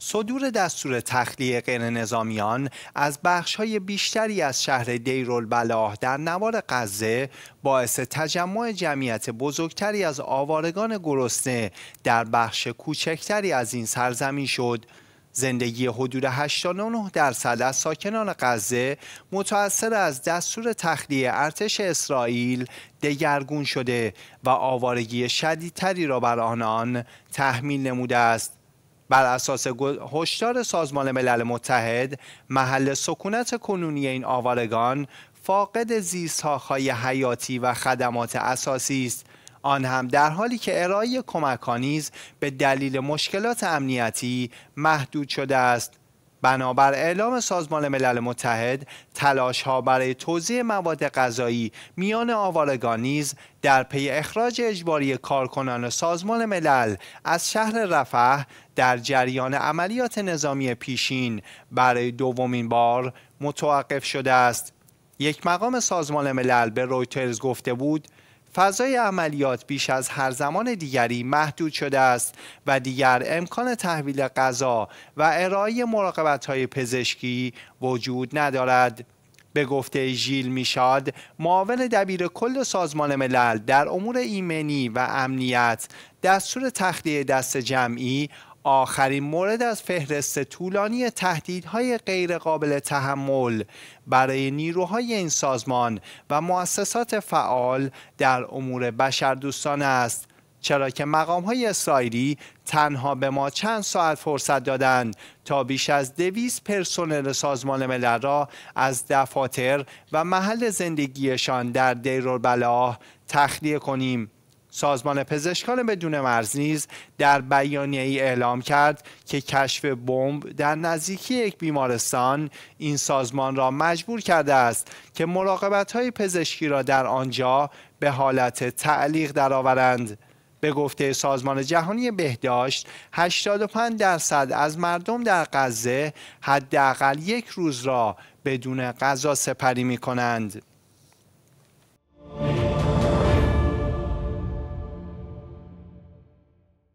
صدور دستور تخلیه غیر نظامیان از بخش های بیشتری از شهر دیرالبلاح در نوار غزه باعث تجمع جمعیت بزرگتری از آوارگان گرسنه در بخش کوچکتری از این سرزمین شد زندگی حدود 89 درصد از ساکنان غزه متأثر از دستور تخلیه ارتش اسرائیل دگرگون شده و آوارگی شدیدتری را بر آنان تحمیل نموده است بر اساس هشدار سازمان ملل متحد محل سکونت کنونی این آوارگان فاقد زیستاخهای حیاتی و خدمات اساسی است آن هم در حالی که ارائه کمکانیز به دلیل مشکلات امنیتی محدود شده است بنابر اعلام سازمان ملل متحد تلاش ها برای توزیع مواد غذایی میان آوارگان در پی اخراج اجباری کارکنان سازمان ملل از شهر رفح در جریان عملیات نظامی پیشین برای دومین بار متوقف شده است یک مقام سازمان ملل به رویترز گفته بود فضای عملیات بیش از هر زمان دیگری محدود شده است و دیگر امکان تحویل غذا و ارائه مراقبت های پزشکی وجود ندارد. به گفته ژیل میشاد معاون دبیر کل سازمان ملل در امور ایمنی و امنیت دستور تخلیه دست جمعی آخرین مورد از فهرست طولانی تهدیدهای غیرقابل تحمل برای نیروهای این سازمان و مؤسسات فعال در امور بشردوستان است چرا که مقام های اسرائیلی تنها به ما چند ساعت فرصت دادند تا بیش از دویز پرسنل سازمان ملل را از دفاتر و محل زندگیشان در دیرالبلاه تخلیه کنیم سازمان پزشکان بدون مرز نیز در بیانیه ای اعلام کرد که کشف بمب در نزدیکی یک بیمارستان این سازمان را مجبور کرده است که مراقبت های پزشکی را در آنجا به حالت تعلیق درآورند. به گفته سازمان جهانی بهداشت 85 درصد از مردم در غزه حداقل یک روز را بدون غذا سپری می کنند.